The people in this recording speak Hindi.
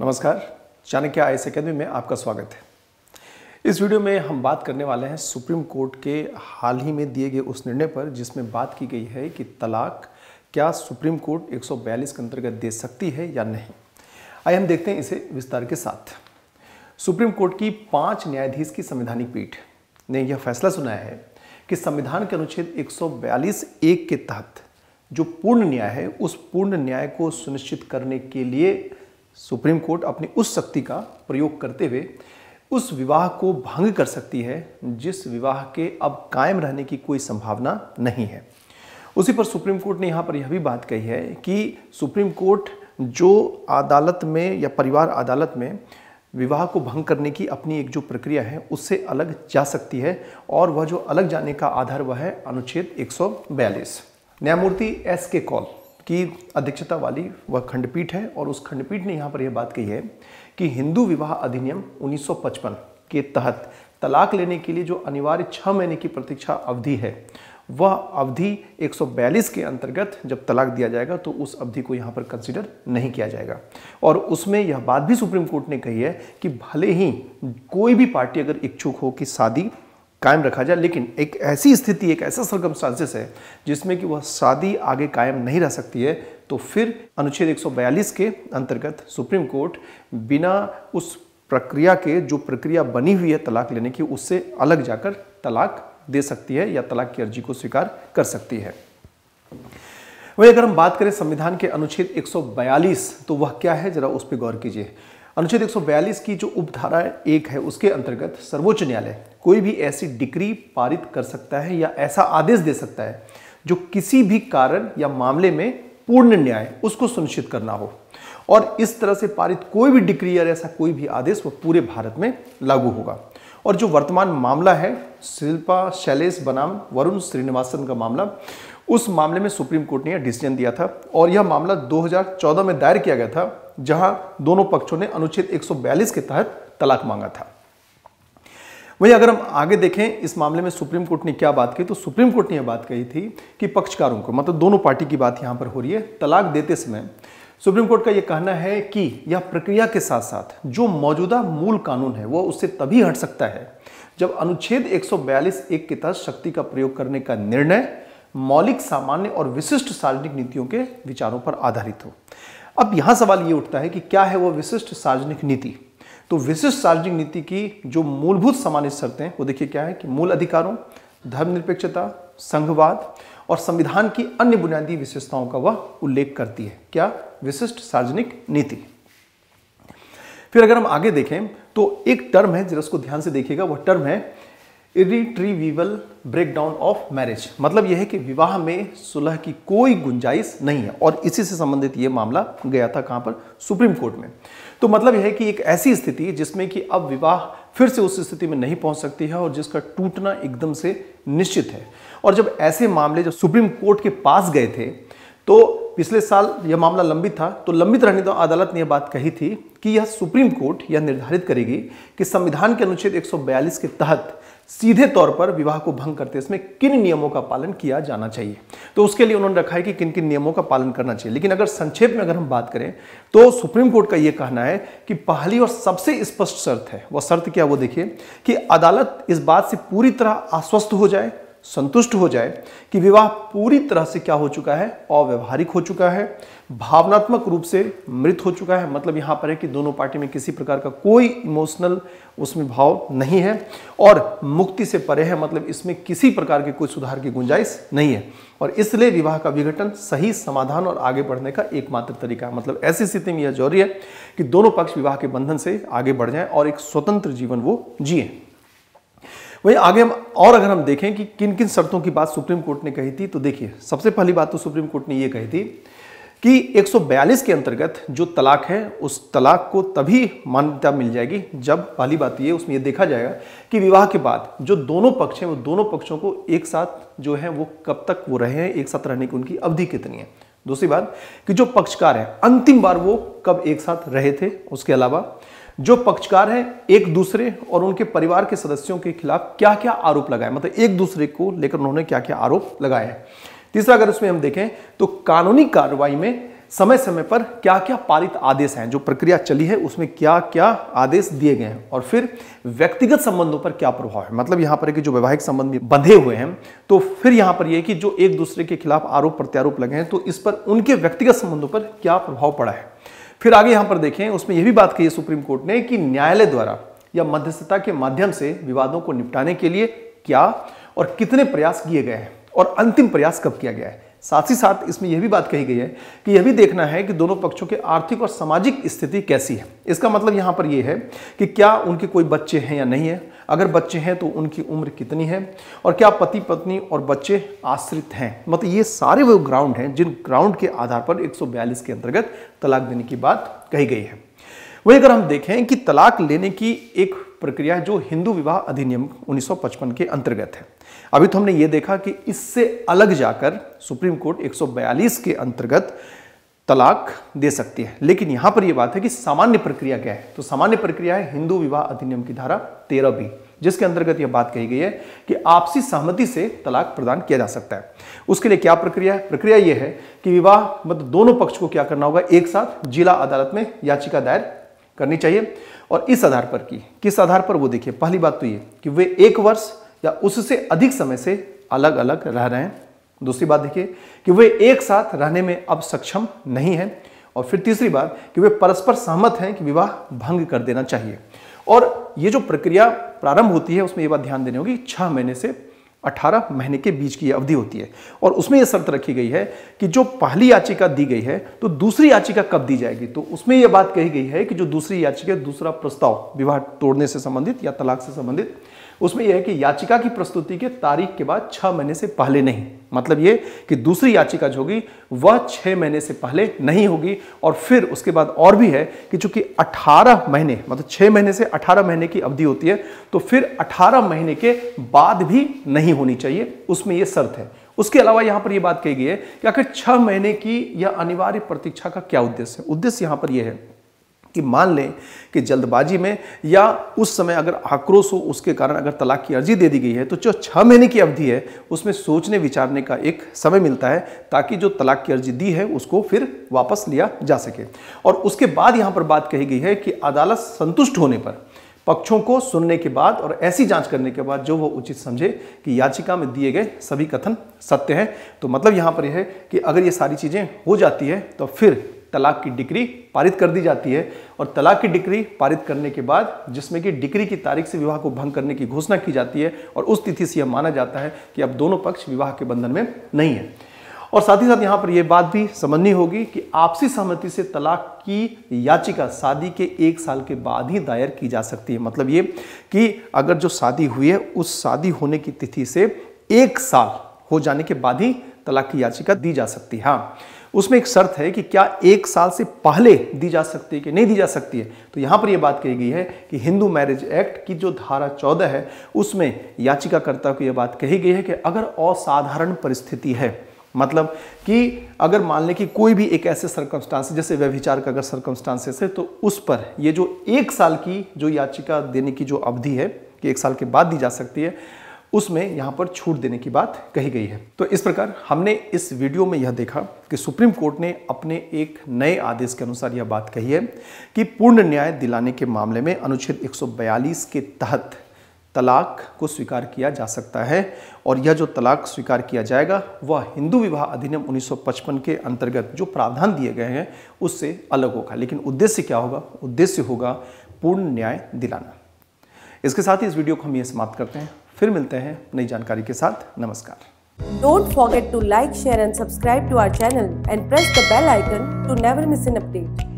नमस्कार चाणक्य एस अकेदमी में आपका स्वागत है इस वीडियो में हम बात करने वाले हैं सुप्रीम कोर्ट के हाल ही में दिए गए उस निर्णय पर जिसमें बात की गई है कि तलाक क्या सुप्रीम कोर्ट 142 के अंतर्गत दे सकती है या नहीं आइए हम देखते हैं इसे विस्तार के साथ सुप्रीम कोर्ट की पांच न्यायाधीश की संवैधानिक पीठ ने यह फैसला सुनाया है कि संविधान के अनुच्छेद 142 एक के तहत जो पूर्ण न्याय है उस पूर्ण न्याय को सुनिश्चित करने के लिए सुप्रीम कोर्ट अपनी उस शक्ति का प्रयोग करते हुए उस विवाह को भंग कर सकती है जिस विवाह के अब कायम रहने की कोई संभावना नहीं है उसी पर सुप्रीम कोर्ट ने यहाँ पर यह भी बात कही है कि सुप्रीम कोर्ट जो अदालत में या परिवार अदालत में विवाह को भंग करने की अपनी एक जो प्रक्रिया है उससे अलग जा सकती है और वह जो अलग जाने का आधार वह है अनुच्छेद 142 न्यायमूर्ति एस के कॉल की अध्यक्षता वाली वह खंडपीठ है और उस खंडपीठ ने यहाँ पर यह बात कही है कि हिंदू विवाह अधिनियम 1955 के तहत तलाक लेने के लिए जो अनिवार्य छः महीने की प्रतीक्षा अवधि है वह अवधि 142 के अंतर्गत जब तलाक दिया जाएगा तो उस अवधि को यहाँ पर कंसिडर नहीं किया जाएगा और उसमें यह बात भी सुप्रीम कोर्ट ने कही है कि भले ही कोई भी पार्टी अगर इच्छुक हो कि शादी कायम रखा जाए लेकिन एक ऐसी स्थिति एक ऐसा सरकमस्टांसेस है जिसमें कि वह शादी आगे कायम नहीं रह सकती है तो फिर अनुच्छेद 142 के अंतर्गत सुप्रीम कोर्ट बिना उस प्रक्रिया के जो प्रक्रिया बनी हुई है तलाक लेने की उससे अलग जाकर तलाक दे सकती है या तलाक की अर्जी को स्वीकार कर सकती है वही अगर हम बात करें संविधान के अनुच्छेद 142 तो वह क्या है जरा उस पर गौर कीजिए अनुच्छेद 142 की जो उपधारा एक है उसके अंतर्गत सर्वोच्च न्यायालय कोई भी ऐसी डिग्री पारित कर सकता है या ऐसा आदेश दे सकता है जो किसी भी कारण या मामले में पूर्ण न्याय उसको सुनिश्चित करना हो और इस तरह से पारित कोई भी डिग्री या ऐसा कोई भी आदेश वह पूरे भारत में लागू होगा और जो वर्तमान मामला है शिल्पा शैलेश बनाम वरुण श्रीनिवासन का मामला उस मामले में सुप्रीम कोर्ट ने डिसीजन दिया था और यह मामला 2014 में दायर किया गया था जहां दोनों पक्षों ने अनुच्छेद 142 के तहत तलाक मांगा था वहीं अगर हम आगे देखें इस मामले में सुप्रीम कोर्ट ने क्या बात कही तो सुप्रीम कोर्ट ने यह बात कही थी कि पक्षकारों को मतलब दोनों पार्टी की बात यहां पर हो रही है तलाक देते समय सुप्रीम कोर्ट का यह कहना है कि यह प्रक्रिया के साथ साथ जो मौजूदा मूल कानून है वह उससे तभी हट सकता है जब अनुच्छेद 142 एक के तहत शक्ति का प्रयोग करने का निर्णय मौलिक सामान्य और विशिष्ट सार्वजनिक नीतियों के विचारों पर आधारित हो अब यहां सवाल ये उठता है कि क्या है वह विशिष्ट सार्वजनिक नीति तो विशिष्ट सार्वजनिक नीति की जो मूलभूत सामान्य शर्तें वो देखिए क्या है कि मूल अधिकारों धर्मनिरपेक्षता संघवाद और संविधान की अन्य बुनियादी विशेषताओं का वह उल्लेख करती है क्या विशिष्ट सार्वजनिक नीति फिर अगर हम आगे देखें तो एक टर्म है जरा उसको ध्यान से देखिएगा वह टर्म है इरिट्रीविबल ब्रेकडाउन ऑफ मैरिज मतलब यह है कि विवाह में सुलह की कोई गुंजाइश नहीं है और इसी से संबंधित यह मामला गया था कहां पर सुप्रीम कोर्ट में तो मतलब यह है कि एक ऐसी स्थिति जिसमें कि अब विवाह फिर से उस स्थिति में नहीं पहुंच सकती है और जिसका टूटना एकदम से निश्चित है और जब ऐसे मामले जब सुप्रीम कोर्ट के पास गए थे तो पिछले साल यह मामला लंबित था तो लंबित रहने तो अदालत ने यह बात कही थी कि यह सुप्रीम कोर्ट यह निर्धारित करेगी कि संविधान के अनुच्छेद 142 के तहत सीधे तौर पर विवाह को भंग करते इसमें किन नियमों का पालन किया जाना चाहिए तो उसके लिए उन्होंने रखा है कि किन किन नियमों का पालन करना चाहिए लेकिन अगर संक्षेप में अगर हम बात करें तो सुप्रीम कोर्ट का यह कहना है कि पहली और सबसे स्पष्ट शर्त है वह शर्त क्या वो देखिए कि अदालत इस बात से पूरी तरह आश्वस्त हो जाए संतुष्ट हो जाए कि विवाह पूरी तरह से क्या हो चुका है अव्यवहारिक हो चुका है भावनात्मक रूप से मृत हो चुका है मतलब यहां पर है कि दोनों पार्टी में किसी प्रकार का कोई इमोशनल उसमें भाव नहीं है और मुक्ति से परे है मतलब इसमें किसी प्रकार के कोई सुधार की गुंजाइश नहीं है और इसलिए विवाह का विघटन सही समाधान और आगे बढ़ने का एकमात्र तरीका है मतलब ऐसी स्थिति में यह जरूरी है कि दोनों पक्ष विवाह के बंधन से आगे बढ़ जाए और एक स्वतंत्र जीवन वो जिए वही आगे हम और अगर हम देखें कि किन किन शर्तों की बात सुप्रीम कोर्ट ने कही थी तो देखिए सबसे पहली बात तो सुप्रीम कोर्ट ने यह कही थी कि 142 के अंतर्गत जो तलाक है उस तलाक को तभी मान्यता मिल जाएगी जब पहली बात ये उसमें ये देखा जाएगा कि विवाह के बाद जो दोनों पक्ष हैं वो दोनों पक्षों को एक साथ जो है वो कब तक वो रहे हैं एक साथ रहने की उनकी अवधि कितनी है दूसरी बात कि जो पक्षकार है अंतिम बार वो कब एक साथ रहे थे उसके अलावा जो पक्षकार हैं एक दूसरे और उनके परिवार के सदस्यों के खिलाफ क्या क्या आरोप लगाए मतलब एक दूसरे को लेकर उन्होंने क्या क्या आरोप लगाए हैं तीसरा अगर उसमें हम देखें तो कानूनी कार्रवाई में समय समय पर क्या क्या पारित आदेश हैं जो प्रक्रिया चली है उसमें क्या क्या आदेश दिए गए हैं और फिर व्यक्तिगत संबंधों पर क्या प्रभाव है मतलब यहाँ पर कि जो वैवाहिक संबंध बंधे हुए हैं तो फिर यहाँ पर यह कि जो एक दूसरे के खिलाफ आरोप प्रत्यारोप लगे हैं तो इस पर उनके व्यक्तिगत संबंधों पर क्या प्रभाव पड़ा है फिर आगे यहां पर देखें उसमें यह भी बात कही सुप्रीम कोर्ट ने कि न्यायालय द्वारा या मध्यस्थता के माध्यम से विवादों को निपटाने के लिए क्या और कितने प्रयास किए गए हैं और अंतिम प्रयास कब किया गया है साथ ही साथ इसमें यह भी बात कही गई है कि यह भी देखना है कि दोनों पक्षों के आर्थिक और सामाजिक स्थिति कैसी है इसका मतलब यहां पर यह है कि क्या उनके कोई बच्चे हैं या नहीं है अगर बच्चे हैं तो उनकी उम्र कितनी है और क्या पति पत्नी और बच्चे आश्रित हैं मतलब ये सारे वो ग्राउंड हैं जिन ग्राउंड के आधार पर 142 के अंतर्गत तलाक देने की बात कही गई है वही अगर हम देखें कि तलाक लेने की एक प्रक्रिया जो हिंदू विवाह अधिनियम 1955 के अंतर्गत है अभी तो हमने ये देखा कि इससे अलग जाकर सुप्रीम कोर्ट 142 के अंतर्गत तलाक दे सकती है लेकिन यहां पर यह बात है कि सामान्य प्रक्रिया क्या है तो सामान्य प्रक्रिया है हिंदू विवाह अधिनियम की धारा तेरह बी जिसके अंतर्गत यह बात कही गई है कि आपसी सहमति से तलाक प्रदान किया जा सकता है उसके लिए क्या प्रक्रिया है प्रक्रिया यह है कि विवाह मतलब दोनों पक्ष को क्या करना होगा एक साथ जिला अदालत में याचिका दायर करनी चाहिए और इस आधार पर की किस आधार पर वो देखिए पहली बात तो ये कि वे एक वर्ष या उससे अधिक समय से अलग अलग रह रहे हैं दूसरी बात देखिए कि वे एक साथ रहने में अब सक्षम नहीं है और फिर तीसरी बात कि वे परस्पर सहमत हैं कि विवाह भंग कर देना चाहिए और ये जो प्रक्रिया प्रारंभ होती है उसमें ये बात ध्यान देनी होगी छह महीने से 18 महीने के बीच की अवधि होती है और उसमें यह शर्त रखी गई है कि जो पहली याचिका दी गई है तो दूसरी याचिका कब दी जाएगी तो उसमें यह बात कही गई है कि जो दूसरी याचिका दूसरा प्रस्ताव विवाह तोड़ने से संबंधित या तलाक से संबंधित उसमें यह है कि याचिका की प्रस्तुति के तारीख के बाद छह महीने से पहले नहीं मतलब ये कि दूसरी याचिका जो होगी वह छह महीने से पहले नहीं होगी और फिर उसके बाद और भी है कि चूंकि 18 महीने मतलब छह महीने से 18 महीने की अवधि होती है तो फिर 18 महीने के बाद भी नहीं होनी चाहिए उसमें यह शर्त है उसके अलावा यहां पर यह बात कही गई है कि आखिर छह महीने की यह अनिवार्य प्रतीक्षा का क्या उद्देश्य है उद्देश्य यहां पर यह है कि मान लें कि जल्दबाजी में या उस समय अगर आक्रोश हो उसके कारण अगर तलाक की अर्जी दे दी गई है तो जो छः महीने की अवधि है उसमें सोचने विचारने का एक समय मिलता है ताकि जो तलाक की अर्जी दी है उसको फिर वापस लिया जा सके और उसके बाद यहाँ पर बात कही गई है कि अदालत संतुष्ट होने पर पक्षों को सुनने के बाद और ऐसी जांच करने के बाद जो वो उचित समझे कि याचिका में दिए गए सभी कथन सत्य हैं तो मतलब यहाँ पर यह है कि अगर ये सारी चीज़ें हो जाती है तो फिर तलाक की डिक्री पारित कर दी जाती है और तलाक की डिक्री पारित करने के बाद जिसमें कि डिक्री की तारीख से विवाह को भंग करने की घोषणा की जाती है और उस तिथि से यह माना जाता है कि अब दोनों पक्ष विवाह के बंधन में नहीं है और साथ ही साथ यहाँ पर यह बात भी समझनी होगी कि आपसी सहमति से तलाक की याचिका शादी के एक साल के बाद ही दायर की जा सकती है मतलब ये कि अगर जो शादी हुई है उस शादी होने की तिथि से एक साल हो जाने के बाद ही तलाक की याचिका दी जा सकती है हाँ उसमें एक शर्त है कि क्या एक साल से पहले दी जा सकती है कि नहीं दी जा सकती है तो यहां पर यह बात कही गई है कि हिंदू मैरिज एक्ट की जो धारा चौदह है उसमें याचिकाकर्ता को यह बात कही गई है कि अगर असाधारण परिस्थिति है मतलब कि अगर मान लें कि कोई भी एक ऐसे सर्कमस्टांस जैसे व्यभिचार का अगर सर्कमस्टांसेस है तो उस पर ये जो एक साल की जो याचिका देने की जो अवधि है कि एक साल के बाद दी जा सकती है उसमें यहाँ पर छूट देने की बात कही गई है तो इस प्रकार हमने इस वीडियो में यह देखा कि सुप्रीम कोर्ट ने अपने एक नए आदेश के अनुसार यह बात कही है कि पूर्ण न्याय दिलाने के मामले में अनुच्छेद 142 के तहत तलाक को स्वीकार किया जा सकता है और यह जो तलाक स्वीकार किया जाएगा वह हिंदू विवाह अधिनियम 1955 के अंतर्गत जो प्रावधान दिए गए हैं उससे अलग होगा लेकिन उद्देश्य क्या होगा उद्देश्य होगा पूर्ण न्याय दिलाना इसके साथ ही इस वीडियो को हम ये समाप्त करते हैं फिर मिलते हैं नई जानकारी के साथ नमस्कार don't forget to like share and subscribe to our channel and press the bell icon to never miss an update